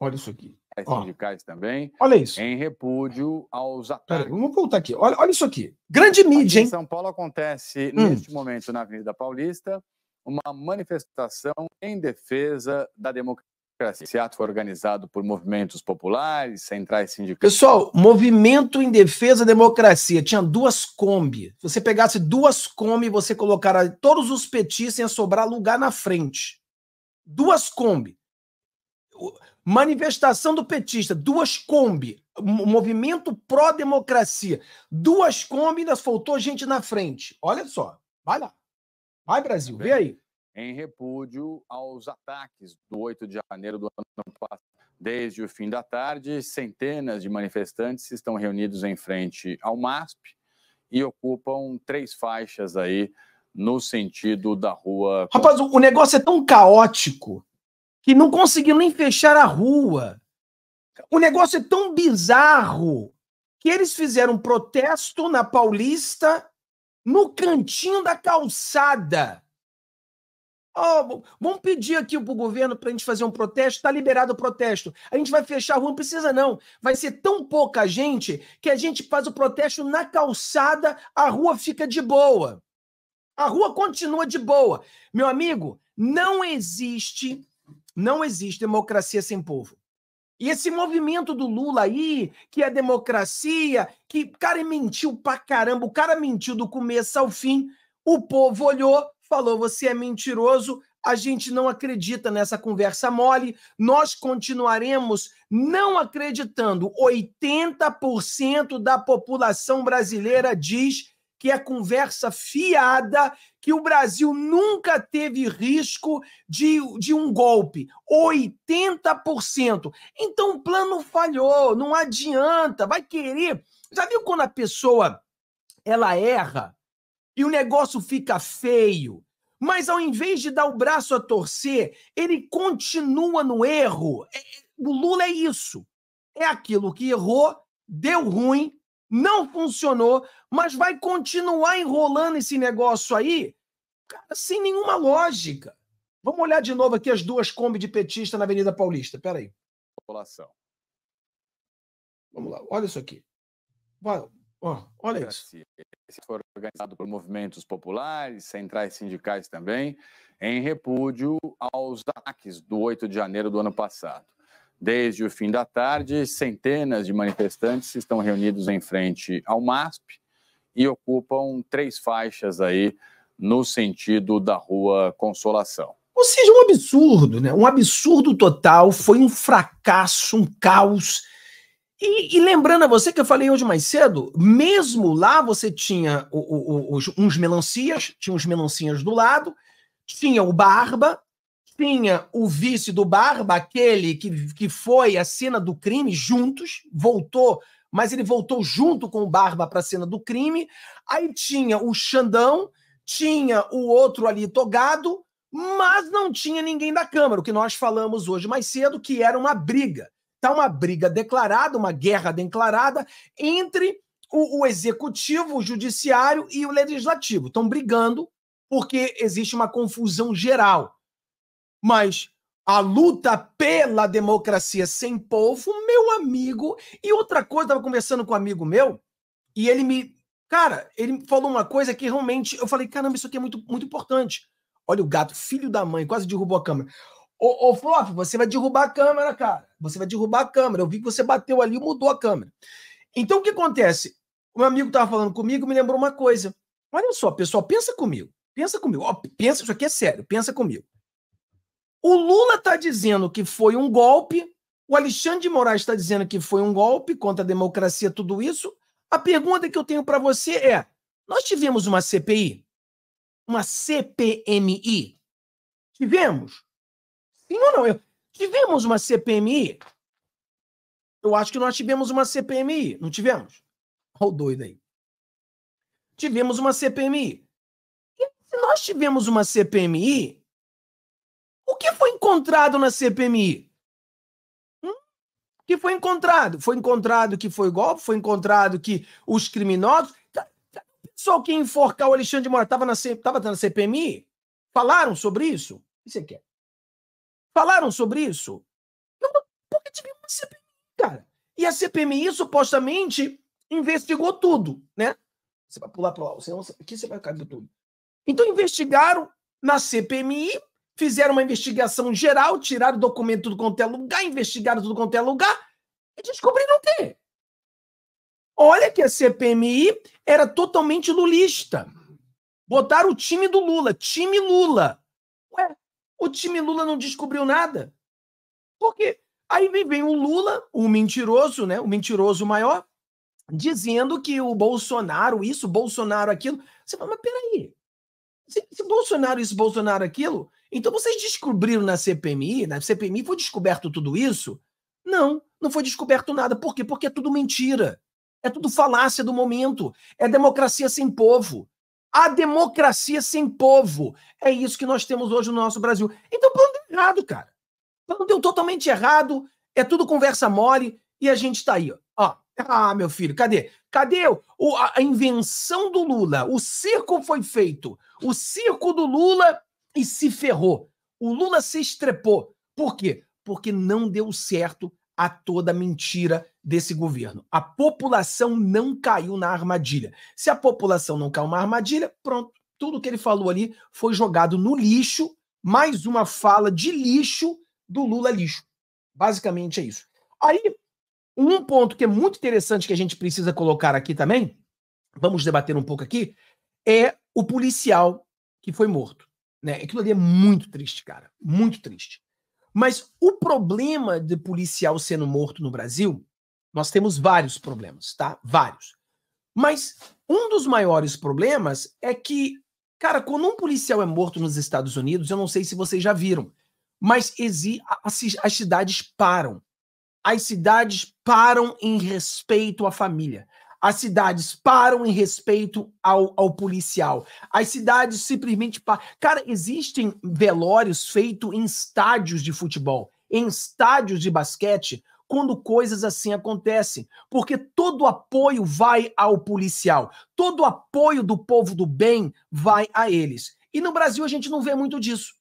Olha isso aqui. É, sindicais também. Olha isso. Em repúdio aos ataques. Pera, vamos voltar aqui. Olha, olha isso aqui. Grande mídia, hein? Em São Paulo acontece, hum. neste momento, na Avenida Paulista, uma manifestação em defesa da democracia. Esse ato foi organizado por movimentos populares, centrais sindicais. Pessoal, movimento em defesa da democracia. Tinha duas Kombi. Se você pegasse duas Kombi, você colocaria todos os petistas ia sobrar lugar na frente. Duas Kombi manifestação do petista, duas Kombi, movimento pró-democracia, duas Kombi, ainda faltou gente na frente. Olha só, vai lá. Vai, Brasil, vê aí. Em repúdio aos ataques do 8 de janeiro do ano passado. Desde o fim da tarde, centenas de manifestantes estão reunidos em frente ao MASP e ocupam três faixas aí no sentido da rua. Rapaz, o negócio é tão caótico que não conseguiu nem fechar a rua. O negócio é tão bizarro que eles fizeram um protesto na Paulista, no cantinho da calçada. Oh, vamos pedir aqui para o governo para a gente fazer um protesto. Está liberado o protesto. A gente vai fechar a rua, não precisa não. Vai ser tão pouca gente que a gente faz o protesto na calçada, a rua fica de boa. A rua continua de boa. Meu amigo, não existe não existe democracia sem povo. E esse movimento do Lula aí, que é democracia, que cara mentiu pra caramba, o cara mentiu do começo ao fim, o povo olhou, falou: você é mentiroso, a gente não acredita nessa conversa mole, nós continuaremos não acreditando. 80% da população brasileira diz que é conversa fiada, que o Brasil nunca teve risco de, de um golpe. 80%. Então o plano falhou, não adianta, vai querer. Já viu quando a pessoa ela erra e o negócio fica feio? Mas ao invés de dar o braço a torcer, ele continua no erro. É, é, o Lula é isso. É aquilo que errou, deu ruim, não funcionou, mas vai continuar enrolando esse negócio aí, cara, sem nenhuma lógica. Vamos olhar de novo aqui as duas Kombi de petista na Avenida Paulista. Pera aí. População. Vamos lá, olha isso aqui. olha isso. Esse foi organizado por movimentos populares, centrais sindicais também, em repúdio aos ataques do 8 de janeiro do ano passado. Desde o fim da tarde, centenas de manifestantes estão reunidos em frente ao MASP e ocupam três faixas aí no sentido da Rua Consolação. Ou seja, um absurdo, né? Um absurdo total, foi um fracasso, um caos. E, e, lembrando a você que eu falei hoje mais cedo, mesmo lá você tinha o, o, os, uns melancias, tinha uns melancias do lado, tinha o Barba, tinha o vice do Barba, aquele que, que foi à cena do crime juntos, voltou, mas ele voltou junto com o Barba para a cena do crime. Aí tinha o Xandão, tinha o outro ali togado, mas não tinha ninguém da Câmara, o que nós falamos hoje mais cedo, que era uma briga. Está uma briga declarada, uma guerra declarada entre o, o, executivo, o judiciário e o legislativo. Estão brigando porque existe uma confusão geral. Mas a luta pela democracia sem povo, meu amigo. E outra coisa, eu tava conversando com um amigo meu, e ele me. Cara, ele falou uma coisa que realmente eu falei: caramba, isso aqui é muito, muito importante. Olha o gato, filho da mãe, quase derrubou a câmera. Ô, ô Flop, você vai derrubar a câmera, cara. Você vai derrubar a câmera. Eu vi que você bateu ali e mudou a câmera. Então o que acontece? Um amigo estava falando comigo me lembrou uma coisa. Olha só, pessoal, pensa comigo. Pensa comigo. Ó, pensa, isso aqui é sério, pensa comigo. O Lula está dizendo que foi um golpe, o Alexandre de Moraes está dizendo que foi um golpe contra a democracia, tudo isso. A pergunta que eu tenho para você é: nós tivemos uma CPI? Uma CPMI? Tivemos? Sim ou não? Eu, tivemos uma CPMI? Eu acho que nós tivemos uma CPMI, não tivemos? Olha o doido aí. Tivemos uma CPMI. E se nós tivemos uma CPMI, que foi encontrado na CPMI? Hum? O que foi encontrado? Foi encontrado que foi golpe, foi encontrado que os criminosos. Tá, tá, só que enforcar o Alexandre de Moraes estava na, C... tava na CPMI? Falaram sobre isso? O que você quer? Falaram sobre isso? não... uma CPMI, cara? E a CPMI supostamente investigou tudo, né? Você vai pular para lá, você é aqui você vai cair tudo. Então investigaram na CPMI fizeram uma investigação geral, tiraram documento do quanto é lugar, investigaram tudo quanto é lugar e descobriram o quê? Olha que a CPMI era totalmente lulista. Botaram o time do Lula, time Lula. Ué, o time Lula não descobriu nada. Por quê? Aí vem o Lula, o mentiroso, né? O mentiroso maior, dizendo que o Bolsonaro, isso, Bolsonaro, aquilo. Você fala, mas peraí. Se, se Bolsonaro, isso, Bolsonaro, aquilo, então vocês descobriram na CPMI, na CPMI foi descoberto tudo isso? Não, não foi descoberto nada. Por quê? Porque é tudo mentira. É tudo falácia do momento. É democracia sem povo. A democracia sem povo. É isso que nós temos hoje no nosso Brasil. Então o plano deu é errado, cara. O plano deu totalmente errado. É tudo conversa mole e a gente está aí, ó. ó. Ah, meu filho, cadê? Cadê o, a, a invenção do Lula? O circo foi feito. O circo do Lula e se ferrou. O Lula se estrepou. Por quê? Porque não deu certo a toda mentira desse governo. A população não caiu na armadilha. Se a população não caiu na armadilha, pronto, tudo que ele falou ali foi jogado no lixo. Mais uma fala de lixo do Lula lixo. Basicamente é isso. Aí, um ponto que é muito interessante que a gente precisa colocar aqui também, vamos debater um pouco aqui, é o policial que foi morto. Né? Aquilo ali é muito triste, cara. Muito triste. Mas o problema de policial sendo morto no Brasil, nós temos vários problemas, tá? Vários. Mas um dos maiores problemas é que, cara, quando um policial é morto nos Estados Unidos, eu não sei se vocês já viram, mas as cidades param. As cidades param em respeito à família. As cidades param em respeito ao, ao policial. As cidades simplesmente. Par... Cara, existem velórios feitos em estádios de futebol, em estádios de basquete, quando coisas assim acontecem, porque todo apoio vai ao policial, todo apoio do povo do bem vai a eles. E no Brasil a gente não vê muito disso.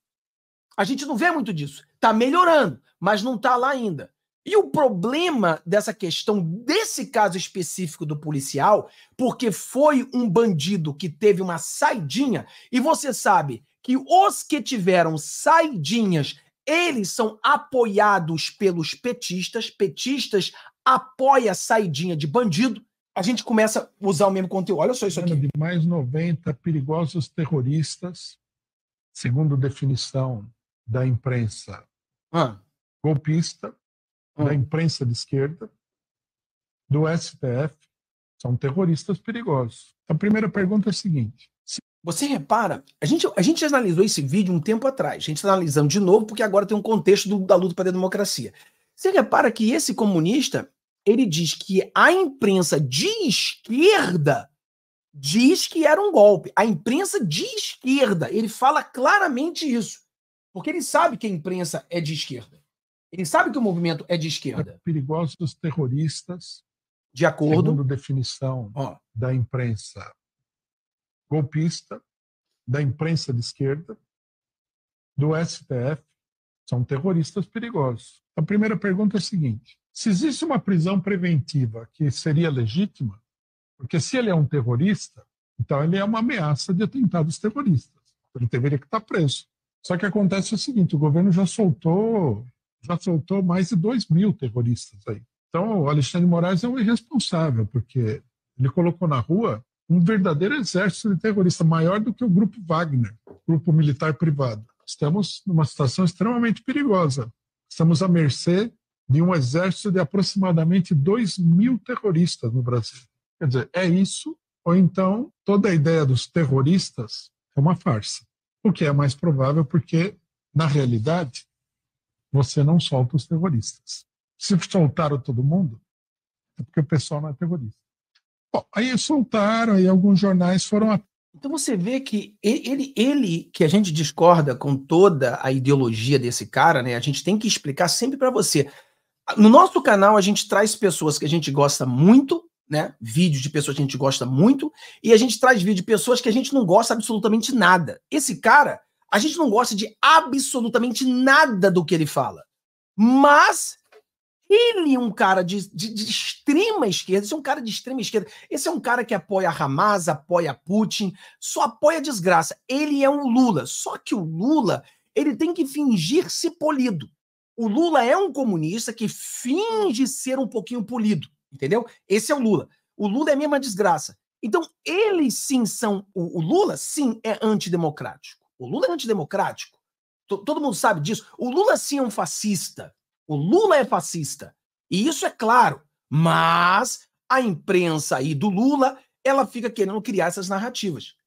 A gente não vê muito disso. Tá melhorando, mas não tá lá ainda. E o problema dessa questão, desse caso específico do policial, porque foi um bandido que teve uma saidinha, e você sabe que os que tiveram saidinhas, eles são apoiados pelos petistas, petistas apoia a saidinha de bandido, a gente começa a usar o mesmo conteúdo. Olha só isso aqui. De mais 90 perigosos terroristas, segundo definição da imprensa ah. golpista, da hum. imprensa de esquerda, do STF, são terroristas perigosos. A primeira pergunta é a seguinte: você repara, a gente, a gente analisou esse vídeo um tempo atrás, a gente está analisando de novo porque agora tem um contexto do, da luta a democracia. Você repara que esse comunista, ele diz que a imprensa de esquerda diz que era um golpe. A imprensa de esquerda, ele fala claramente isso. Porque ele sabe que a imprensa é de esquerda. Ele sabe que o movimento é de esquerda. É perigosos terroristas, de acordo segundo definição da imprensa golpista, da imprensa de esquerda, do STF, são terroristas perigosos. A primeira pergunta é a seguinte: se existe uma prisão preventiva que seria legítima, porque se ele é um terrorista, então ele é uma ameaça de atentados terroristas. Ele deveria estar tá preso. Só que acontece o seguinte: o governo já soltou já soltou mais de 2 mil terroristas aí. Então, o Alexandre Moraes é um irresponsável, porque ele colocou na rua um verdadeiro exército de terroristas, maior do que o grupo Wagner, grupo militar privado. Estamos numa situação extremamente perigosa. Estamos à mercê de um exército de aproximadamente 2 mil terroristas no Brasil. Quer dizer, é isso, ou então toda a ideia dos terroristas é uma farsa. O que é mais provável, porque, na realidade, você não solta os terroristas. Se soltaram todo mundo, é porque o pessoal não é terrorista. Bom, aí soltaram, aí alguns jornais foram. A... Então você vê que ele, ele, que a gente discorda com toda a ideologia desse cara, né? A gente tem que explicar sempre para você. No nosso canal, a gente traz pessoas que a gente gosta muito, né? Vídeos de pessoas que a gente gosta muito, e a gente traz vídeo de pessoas que a gente não gosta absolutamente nada. Esse cara, a gente não gosta de absolutamente nada do que ele fala. Mas ele é um cara de, de, de, extrema esquerda. Esse é um cara de extrema esquerda. Esse é um cara que apoia Hamas, apoia Putin, só apoia desgraça. Ele é um Lula. Só que o Lula, ele tem que fingir-se polido. O Lula é um comunista que finge ser um pouquinho polido, entendeu? Esse é o Lula. O Lula é a mesma desgraça. Então, eles sim são. O, o Lula, sim, é antidemocrático. O Lula é antidemocrático. Todo mundo sabe disso. O Lula sim é um fascista. O Lula é fascista. E isso é claro. Mas a imprensa aí do Lula, ela fica querendo criar essas narrativas.